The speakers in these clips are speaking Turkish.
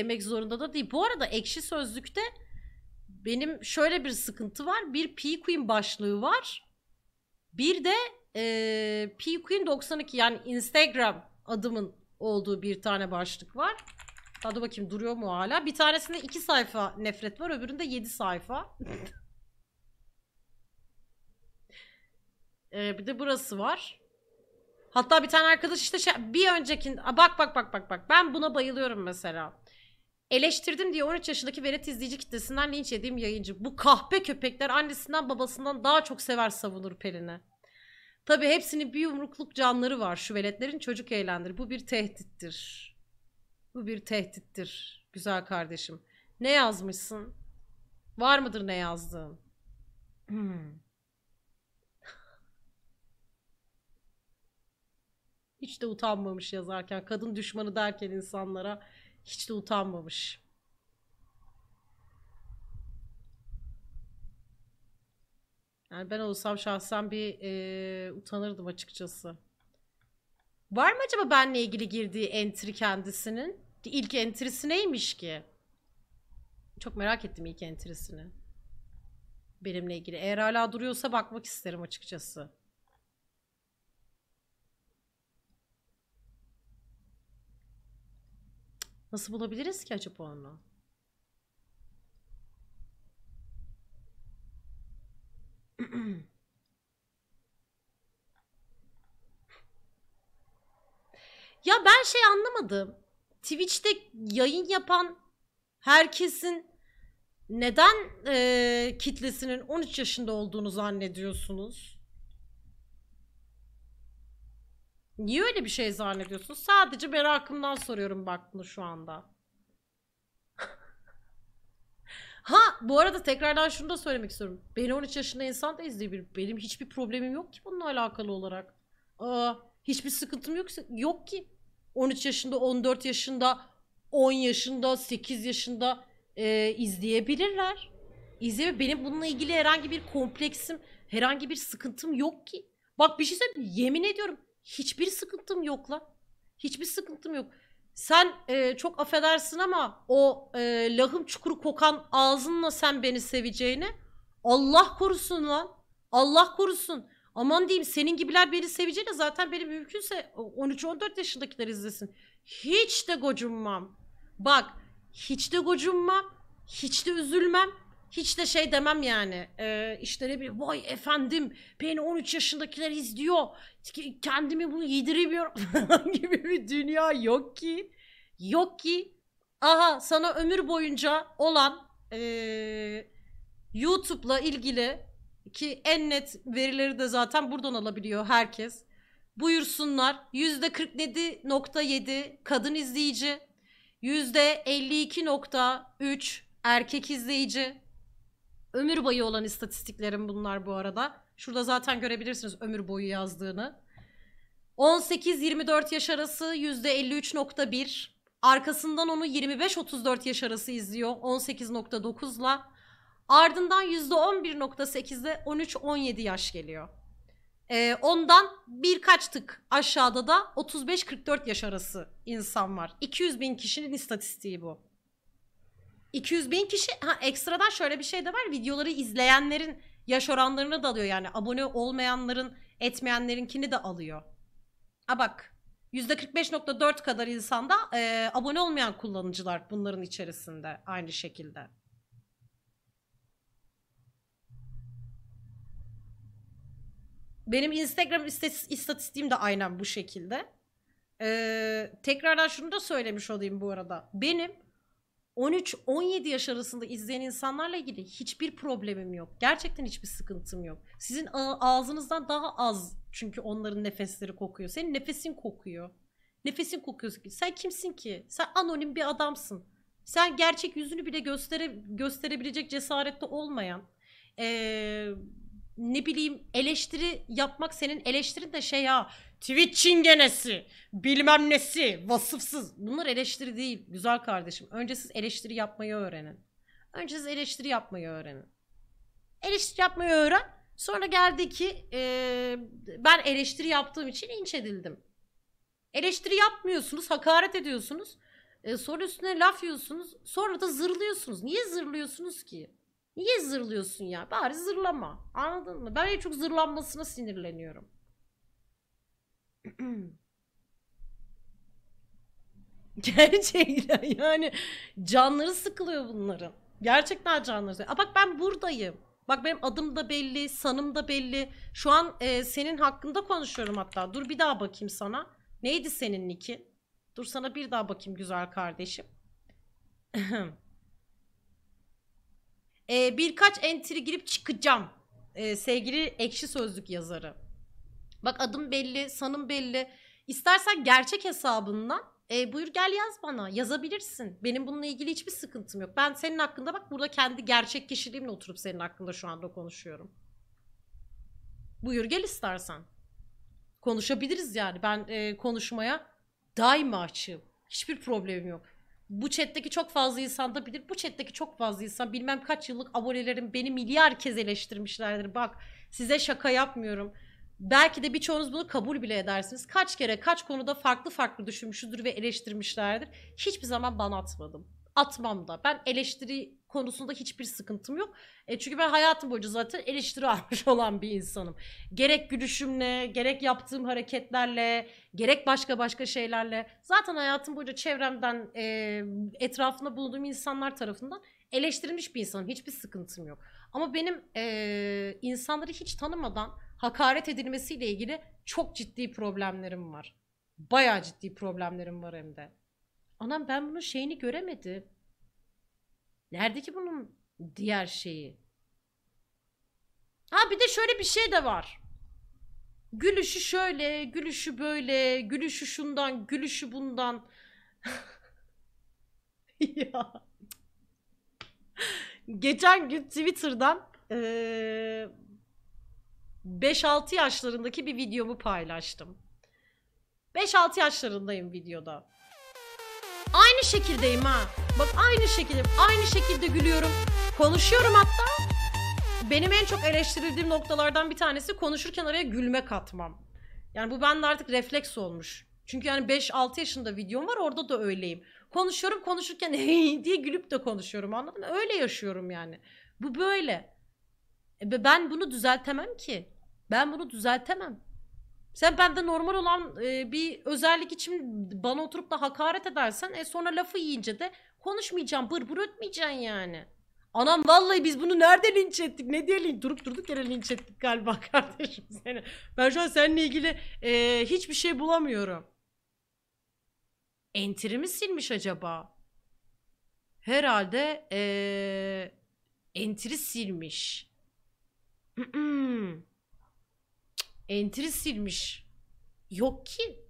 demek zorunda da değil. Bu arada ekşi sözlükte benim şöyle bir sıkıntı var. Bir P Queen başlığı var. Bir de e, P Queen 92 yani Instagram adımın olduğu bir tane başlık var. Hadi bakayım duruyor mu hala? Bir tanesinde iki sayfa nefret var, öbüründe yedi sayfa. ee, bir de burası var. Hatta bir tane arkadaş işte şey, bir önceki bak bak bak bak bak ben buna bayılıyorum mesela. Eleştirdim diye 13 yaşındaki velet izleyici kitlesinden linç yediğim yayıncı. Bu kahpe köpekler annesinden babasından daha çok sever savunur Pelin'i. Tabi hepsinin bir yumrukluk canları var şu veletlerin çocuk eğlendir. Bu bir tehdittir. Bu bir tehdittir güzel kardeşim. Ne yazmışsın? Var mıdır ne yazdığın? Hmm. Hiç de utanmamış yazarken. Kadın düşmanı derken insanlara hiç de utanmamış. Yani ben olsam şahsen bir e, utanırdım açıkçası. Var mı acaba benle ilgili girdiği entry kendisinin? İlk entrisi neymiş ki? Çok merak ettim ilk entrisini. Benimle ilgili. Eğer hala duruyorsa bakmak isterim açıkçası. Nasıl bulabiliriz ki acaba onu? ya ben şey anlamadım. Twitch'te yayın yapan herkesin neden e, kitlesinin 13 yaşında olduğunu zannediyorsunuz? Niye öyle bir şey zannediyorsun? Sadece merakımdan soruyorum bak bunu şu anda. ha bu arada tekrardan şunu da söylemek istiyorum. Beni 13 yaşında insan da izleyebilir. Benim hiçbir problemim yok ki bununla alakalı olarak. Aa, hiçbir sıkıntım yok, yok ki. 13 yaşında, 14 yaşında, 10 yaşında, 8 yaşında e, izleyebilirler. İzleme benim bununla ilgili herhangi bir kompleksim, herhangi bir sıkıntım yok ki. Bak bir şey söyleyeyim yemin ediyorum Hiçbir sıkıntım yok lan. Hiçbir sıkıntım yok. Sen e, çok affedersin ama o e, lahım çukuru kokan ağzınla sen beni seveceğini Allah korusun lan. Allah korusun. Aman diyeyim senin gibiler beni seveceğine zaten beni mümkünse 13-14 yaşındakiler izlesin. Hiç de gocunmam. Bak hiç de gocunmam. Hiç de üzülmem hiç de şey demem yani. E, ne bir vay efendim beni 13 yaşındakiler izliyor. Kendimi bunu yediremiyorum gibi bir dünya yok ki. Yok ki. Aha sana ömür boyunca olan e, YouTube'la ilgili ki en net verileri de zaten buradan alabiliyor herkes. Buyursunlar. %47.7 kadın izleyici, %52.3 erkek izleyici, Ömür boyu olan istatistiklerim bunlar bu arada. Şurada zaten görebilirsiniz ömür boyu yazdığını. 18-24 yaş arası %53.1. Arkasından onu 25-34 yaş arası izliyor 18.9'la. Ardından %11.8'de 13-17 yaş geliyor. Ee, ondan birkaç tık aşağıda da 35-44 yaş arası insan var. 200 bin kişinin istatistiği bu. 200 bin kişi ha ekstradan şöyle bir şey de var. Videoları izleyenlerin yaş oranlarını da alıyor yani. Abone olmayanların, etmeyenlerinkini de alıyor. A bak. %45.4 kadar insanda e, abone olmayan kullanıcılar bunların içerisinde aynı şekilde. Benim Instagram istatistiğim de aynen bu şekilde. Ee, tekrardan şunu da söylemiş olayım bu arada. Benim 13-17 yaş arasında izleyen insanlarla ilgili hiçbir problemim yok. Gerçekten hiçbir sıkıntım yok. Sizin ağzınızdan daha az çünkü onların nefesleri kokuyor. Senin nefesin kokuyor. Nefesin kokuyor. Sen kimsin ki? Sen anonim bir adamsın. Sen gerçek yüzünü bile göstere, gösterebilecek cesarette olmayan ee, ne bileyim eleştiri yapmak senin eleştirin de şey ya Twitch çingenesi, bilmem nesi, vasıfsız. Bunlar eleştiri değil güzel kardeşim. Önce siz eleştiri yapmayı öğrenin. Önce siz eleştiri yapmayı öğrenin. Eleştiri yapmayı öğren. Sonra geldi ki e, ben eleştiri yaptığım için inç edildim. Eleştiri yapmıyorsunuz, hakaret ediyorsunuz. E, sonra üstüne laf yiyorsunuz. Sonra da zırlıyorsunuz. Niye zırlıyorsunuz ki? Niye zırlıyorsun ya? Bari zırlama. Anladın mı? Ben en çok zırlanmasına sinirleniyorum. Gerçekten yani canları sıkılıyor bunların. Gerçekten canları sıkılıyor. Aa, bak ben buradayım. Bak benim adım da belli, sanım da belli. Şu an e, senin hakkında konuşuyorum hatta. Dur bir daha bakayım sana. Neydi senin nickin? Dur sana bir daha bakayım güzel kardeşim. e, birkaç entry girip çıkacağım. E, sevgili ekşi sözlük yazarı. Bak adım belli, sanım belli. İstersen gerçek hesabından e, buyur gel yaz bana. Yazabilirsin. Benim bununla ilgili hiçbir sıkıntım yok. Ben senin hakkında bak burada kendi gerçek kişiliğimle oturup senin hakkında şu anda konuşuyorum. Buyur gel istersen. Konuşabiliriz yani. Ben e, konuşmaya daima açığım. Hiçbir problemim yok. Bu chatteki çok fazla insan da bilir. Bu chatteki çok fazla insan bilmem kaç yıllık abonelerim beni milyar kez eleştirmişlerdir. Bak size şaka yapmıyorum. Belki de birçoğunuz bunu kabul bile edersiniz. Kaç kere kaç konuda farklı farklı düşünmüşüzdür ve eleştirmişlerdir. Hiçbir zaman bana atmadım. Atmam da. Ben eleştiri konusunda hiçbir sıkıntım yok. E çünkü ben hayatım boyunca zaten eleştiri almış olan bir insanım. Gerek gülüşümle, gerek yaptığım hareketlerle, gerek başka başka şeylerle. Zaten hayatım boyunca çevremden, e, etrafında bulunduğum insanlar tarafından eleştirilmiş bir insanım. Hiçbir sıkıntım yok. Ama benim e, insanları hiç tanımadan hakaret edilmesiyle ilgili çok ciddi problemlerim var. Bayağı ciddi problemlerim var hem de. Anam ben bunun şeyini göremedim. Nerede ki bunun diğer şeyi? Ha bir de şöyle bir şey de var. Gülüşü şöyle, gülüşü böyle, gülüşü şundan, gülüşü bundan. ya. Geçen gün Twitter'dan ee, 5-6 yaşlarındaki bir videomu paylaştım. 5-6 yaşlarındayım videoda. Aynı şekildeyim ha. Bak aynı şekilde, aynı şekilde gülüyorum. Konuşuyorum hatta. Benim en çok eleştirildiğim noktalardan bir tanesi konuşurken araya gülme katmam. Yani bu bende artık refleks olmuş. Çünkü yani 5-6 yaşında videom var orada da öyleyim. Konuşuyorum konuşurken diye gülüp de konuşuyorum anladın mı? Öyle yaşıyorum yani. Bu böyle. E ben bunu düzeltemem ki. Ben bunu düzeltemem. Sen bende normal olan e, bir özellik için bana oturup da hakaret edersen e sonra lafı yiyince de konuşmayacağım, bır bır ötmeyeceksin yani. Anam vallahi biz bunu nerede linç ettik? Ne diye linç? Durup durduk yere linç ettik galiba kardeşim seni. Ben şu an seninle ilgili e, hiçbir şey bulamıyorum. Enteri mi silmiş acaba? Herhalde e, enteri silmiş. Hmm. Entry silmiş. Yok ki.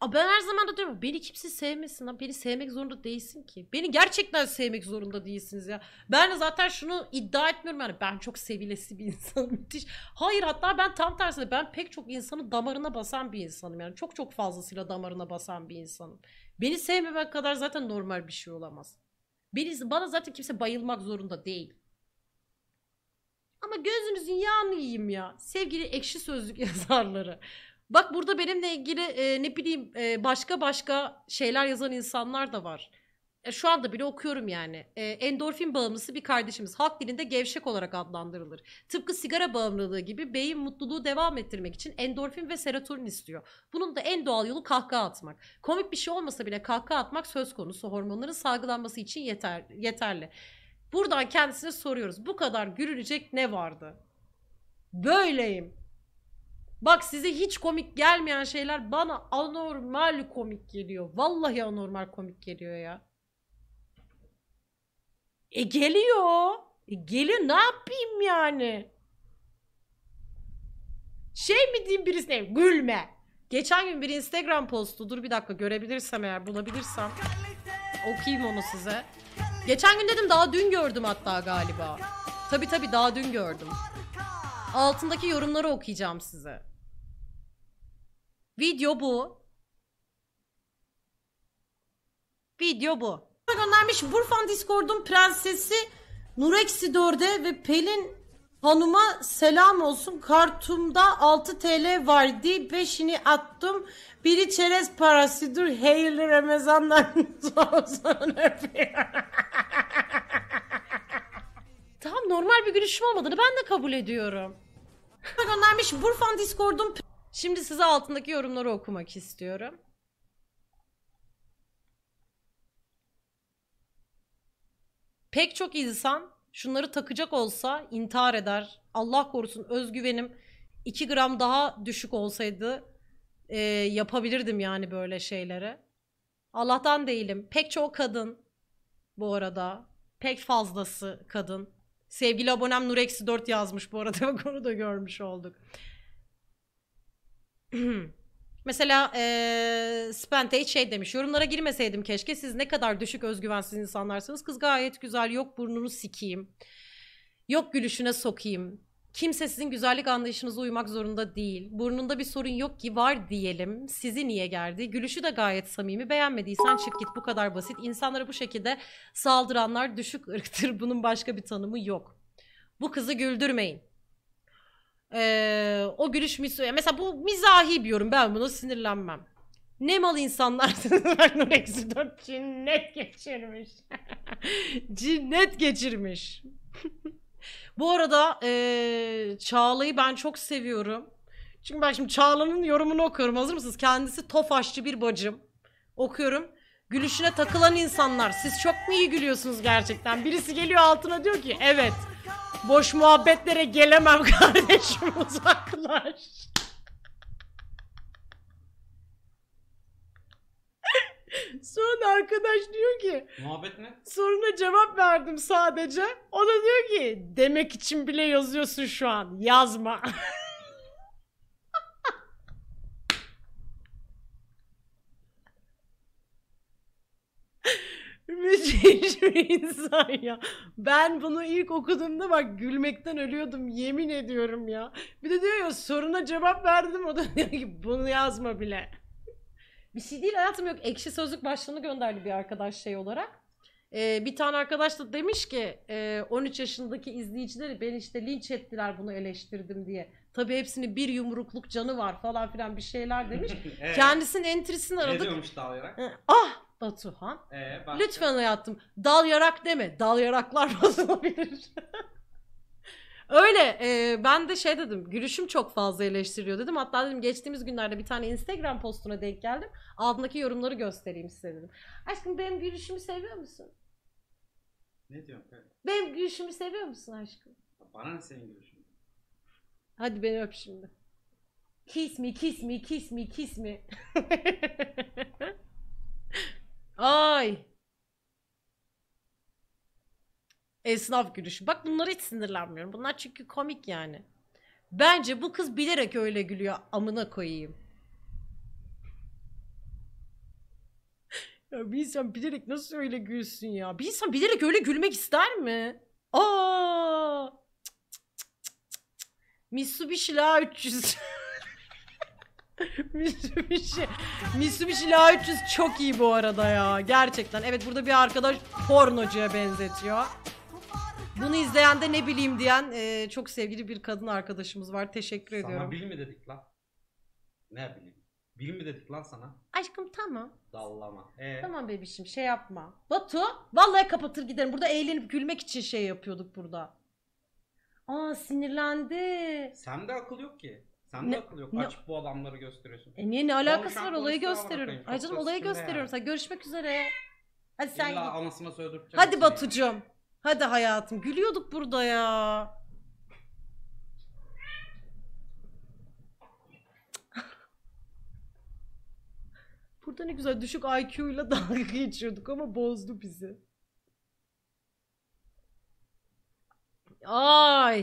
A ben her zaman da diyorum beni kimse sevmesin lan. Beni sevmek zorunda değilsin ki. Beni gerçekten sevmek zorunda değilsiniz ya. Ben de zaten şunu iddia etmiyorum yani ben çok sevilesi bir insanım müthiş. Hayır hatta ben tam tersine ben pek çok insanın damarına basan bir insanım yani. Çok çok fazlasıyla damarına basan bir insanım. Beni sevmemek kadar zaten normal bir şey olamaz. Beni, bana zaten kimse bayılmak zorunda değil. Ama gözünüzün yağını yiyeyim ya. Sevgili ekşi sözlük yazarları. Bak burada benimle ilgili e, ne bileyim e, başka başka şeyler yazan insanlar da var. E, şu anda bile okuyorum yani. E, endorfin bağımlısı bir kardeşimiz. Halk dilinde gevşek olarak adlandırılır. Tıpkı sigara bağımlılığı gibi beyin mutluluğu devam ettirmek için endorfin ve serotonin istiyor. Bunun da en doğal yolu kahkaha atmak. Komik bir şey olmasa bile kahkaha atmak söz konusu hormonların salgılanması için yeter, yeterli. Buradan kendisine soruyoruz. Bu kadar gülünecek ne vardı? Böyleyim. Bak size hiç komik gelmeyen şeyler bana anormal komik geliyor. Vallahi anormal komik geliyor ya. E geliyor. E geliyor ne yapayım yani? Şey mi diyeyim birisine gülme. Geçen gün bir Instagram postu dur bir dakika görebilirsem eğer bulabilirsem okuyayım onu size. Geçen gün dedim daha dün gördüm hatta galiba. Tabi tabi daha dün gördüm. Altındaki yorumları okuyacağım size. Video bu. Video bu. Göndermiş Burfan Discord'un prensesi Nureksi 4'e ve Pelin Hanıma selam olsun. Kartum'da 6 TL vardı. 5'ini attım. Biri çerez parasıdır. Hayırlı Ramazanlar olsun. Tam normal bir gülüşüm olmadığını ben de kabul ediyorum. Göndermiş Burfan Discord'un. Şimdi size altındaki yorumları okumak istiyorum. Pek çok insan şunları takacak olsa intihar eder. Allah korusun özgüvenim 2 gram daha düşük olsaydı e, yapabilirdim yani böyle şeyleri. Allah'tan değilim. Pek çok kadın bu arada. Pek fazlası kadın. Sevgili abonem Nureksi 4 yazmış bu arada. Onu da görmüş olduk. Mesela ee, Spentey şey demiş. Yorumlara girmeseydim keşke. Siz ne kadar düşük özgüvensiz insanlarsınız. Kız gayet güzel. Yok burnunu sikeyim. Yok gülüşüne sokayım. Kimse sizin güzellik anlayışınıza uymak zorunda değil. Burnunda bir sorun yok ki var diyelim. Sizi niye geldi Gülüşü de gayet samimi. Beğenmediysen çık git bu kadar basit. İnsanlara bu şekilde saldıranlar düşük ırktır. Bunun başka bir tanımı yok. Bu kızı güldürmeyin. Ee, o gülüş miso mesela bu mizahi bir yorum ben buna sinirlenmem. Ne mal insanlarsınız Ragnarok eksi 4 cinnet geçirmiş. cinnet geçirmiş. bu arada ee, Çağla'yı ben çok seviyorum. Çünkü ben şimdi Çağla'nın yorumunu okuyorum. Hazır mısınız? Kendisi tofaşçı bir bacım. Okuyorum. Gülüşüne takılan insanlar. Siz çok mu iyi gülüyorsunuz gerçekten? Birisi geliyor altına diyor ki evet. Boş muhabbetlere gelemem kardeşim uzaklaş. Sonra arkadaş diyor ki Muhabbet ne? soruna cevap verdim sadece. O da diyor ki demek için bile yazıyorsun şu an. Yazma. bir insan ya. Ben bunu ilk okuduğumda bak gülmekten ölüyordum yemin ediyorum ya. Bir de diyor ya soruna cevap verdim o da diyor ki bunu yazma bile. bir şey değil hayatım yok. Ekşi Sözlük başlığını gönderdi bir arkadaş şey olarak. Ee, bir tane arkadaş da demiş ki e, ee, 13 yaşındaki izleyicileri ben işte linç ettiler bunu eleştirdim diye. Tabii hepsini bir yumrukluk canı var falan filan bir şeyler demiş. evet. Kendisinin entrisini aradık. Ne diyormuş daha ee, Ah Batuhan. Ee, Lütfen hayatım dal yarak deme. Dal yaraklar bozulabilir. Öyle e, ben de şey dedim gülüşüm çok fazla eleştiriyor dedim. Hatta dedim geçtiğimiz günlerde bir tane Instagram postuna denk geldim. Altındaki yorumları göstereyim size dedim. Aşkım benim gülüşümü seviyor musun? Ne diyorsun Benim gülüşümü seviyor musun aşkım? Bana ne senin gülüşün? Hadi beni öp şimdi. Kiss me, kiss me, kiss me, kiss me. Ay. Esnaf gülüşü. Bak bunları hiç sinirlenmiyorum. Bunlar çünkü komik yani. Bence bu kız bilerek öyle gülüyor. Amına koyayım. ya bir insan bilerek nasıl öyle gülsün ya? Bir insan bilerek öyle gülmek ister mi? Aa! Mitsubishi la 300. Mitsubishi. Mitsubishi LA300 çok iyi bu arada ya. Gerçekten. Evet burada bir arkadaş pornocuya benzetiyor. Bunu izleyen de ne bileyim diyen e, çok sevgili bir kadın arkadaşımız var. Teşekkür sana ediyorum. Sana bil mi dedik lan? Ne bileyim. Bil mi dedik lan sana? Aşkım tamam. Dallama. Ee? Tamam bebişim şey yapma. Batu vallahi kapatır giderim. Burada eğlenip gülmek için şey yapıyorduk burada. Aa sinirlendi. Sende akıl yok ki. Sen ne, akıl yok. Ne? Açıp bu adamları gösteriyorsun. E niye ne alakası var olayı gösteriyorum. Ay canım olayı gösteriyorum. Yani. Sen görüşmek üzere. Hadi sen İlla git. anasına söldürteceğim. Hadi Batucuğum. Yani. Hadi hayatım. Gülüyorduk burada ya. Burada ne güzel düşük IQ'yla dalga geçiyorduk ama bozdu bizi. Ay.